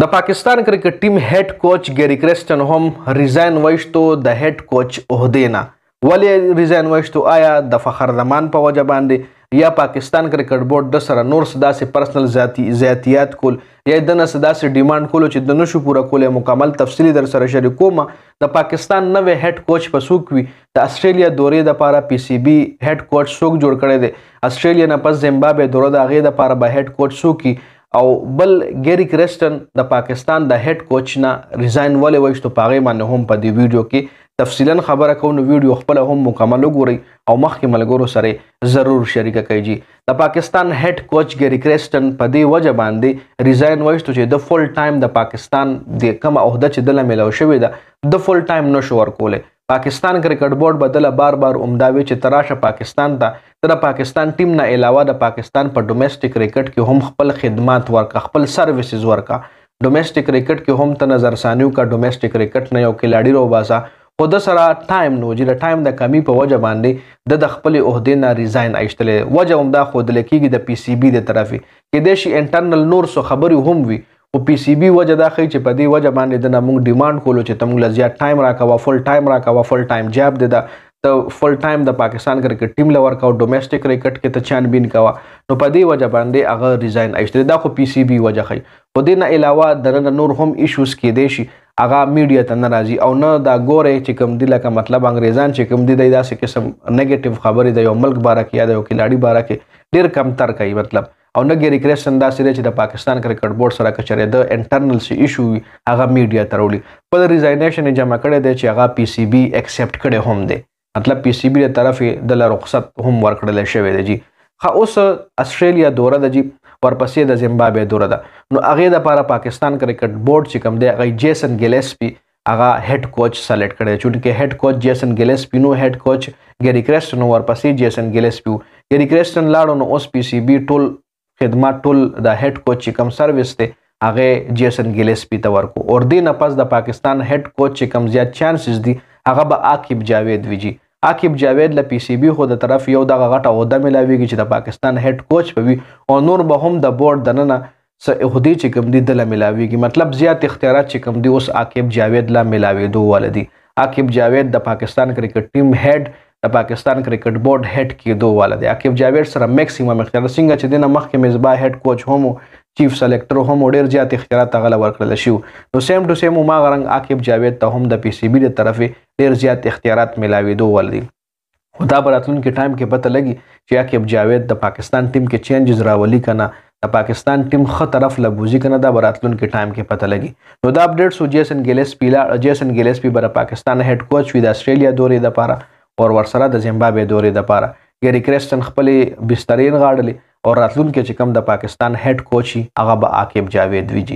د پاکستان کرکټ ټیم هډ کوچ ګری کرسټن هم ریزاین وښتو د هډ کوچ عہده نه ولې ریزاین وښتو آیا د فخر زمان په وجه باندې یا پاکستان کرکټ بورډ د سره نور سداسې پرسنل ذاتی ذاتيات کول یا د نه سداسې ډیماند کول چې د نشو پوره کولې مکمل تفصيلي در سره شریکوم د پاکستان نوې هډ کوچ په سوق وی د استرالیا دورې د لپاره پی سی بی هډ کوچ سوق جوړ کړي دي استرالیا نه پس زیمبابوې دوره د هغه د لپاره به هډ کوچ سوقي او بل ګریک ریسټن د پاکستان د هډ کوچ نه ریزاین ولې وښتو پاغه باندې هم په دې ویډیو کې تفصیلا خبره کوو نو ویډیو خپل هم مکمل وګورئ او مخکې ملګرو سره ضرور شریک کړئ د پاکستان هډ کوچ ګریک ریسټن په دې وجه باندې ریزاین وښتو چې د فول ټایم د پاکستان د کم عہده چې دله ملو شوې ده د فول ټایم نشو ورکوله پاکستان کرکټ بورډ به دله بار بار عمده وي چې تراشه پاکستان ته ته د پاکستان ټیم نه علاوه د پاکستان په ډومېسټک کرکټ کې هم خپل خدمات ورکا خپل سروسز ورکا ډومېسټک کرکټ کې هم ته نظر سانیو کا ډومېسټک کرکټ نه یو کلاډي روباسا خو د سره ټایم نو چې د ټایم د کمی په وجه باندې د د خپل عہدې نه ریزاین ایستلې وجه هم دا خو د لکېږي د پی سي بي د طرفي کې د شي انټرنل نور سو خبري هم وي خو پی سی بي وجه دا خی چې په دې وجه باندې د موږ ډیماند کولو چې تموږ له زیات ټایم راکوه فل ټایم راکوه فل ټایم جاب دی دا ته فل ټایم د پاکستان کرکټ ټیم لور کاو ډومېسټک کرکټ کې ته چانبین کاوه نو په دې وجه باندې هغه ریزاین ایستل دا خو پی سی بي وجه خی خو دې نه علاوه درنه نور هم ایشوز کې دی شي هغه میډیا ته ناراضي او نه دا ګوره چې کوم دی لکه مطلب انګریزان چې کوم دی داسې قسم نیگیټیو خبرې د یو ملک باره کې یا د یو کلاړي باره کې ډیر کم تر کوي مطلب او نګي ریکریشن دا سره چې د پاکستان کرکټ بورډ سره کچره د انټرنل سی ایشو هغه میډیا ترولې په ریزاینیشن جمع کړي دی چې هغه پی سی بی ایکسپټ کړي هم دی مطلب پی سی بی له طرفې د رخصت هم ورکړل شوی دی جی خا اوس استرالیا دوره ده جی ورپسې د زیمبابوې دوره ده نو هغه د پاره پاکستان کرکټ بورډ چې کوم دی هغه جیسن ګلیسپی هغه هډ کوچ سلیکټ کړی چې انکه هډ کوچ جیسن ګلیسپی نو هډ کوچ ګری کرسټن ورپسې جیسن ګلیسپی ګری کرسټن لاړو نو اوس پی سی بی ټول خدمات ټول د هډ کوچ چې کوم سرویس ته هغه جیسن ګلیسپی ته ورکو اور دې نه پس د پاکستان هډ کوچ چې کوم زیات چانسز دي هغه به عاقب جاوید ویجی عاقب جاوید له پی سی بی خو د طرف یو دغه غټه عہده ملاویږي چې د پاکستان هډ کوچ به وي او نور به هم د بورډ دننه څه عہدی چې کوم دي دله ملاویږي مطلب زیات اختیارات چې کوم دي اوس عاقب جاوید لا ملاویدو ولدي عاقب جاوید د پاکستان کرکټ ټیم هډ د پاکستان کرکټ بورډ هډ کېدو والا دی عاقب جاوید سره میکسیمم اختیار څنګه چې دنه مخکې مزبا هډ کوچ هم چیف سلیکټر هم ډیر زیات اختیارات غل ورکړل شو نو سیم ټو سیم ما غرنګ عاقب جاوید ته هم د پی سی بی له طرفه ډیر زیات اختیارات ملاویدو ول دي خدا براتلون کې ټایم کې پته لګي چې عاقب جاوید د پاکستان ټیم کې چینجز راولي کنه د پاکستان ټیم خه طرف لبوزي کنه دا براتلون کې ټایم کې پته لګي نو دا اپډیټ سو جیسن ګیلس پیلا جیسن ګیلس پی بر پاکستان هډ کوچ وی د استرالیا دورې د پاره او ورسره د زیمبابوې دورې لپاره ګری کرستن خپلې بسترین غاړلې او راتلونکي چې کم د پاکستان هډ کوچ هغه به عاقب جاوید ویجی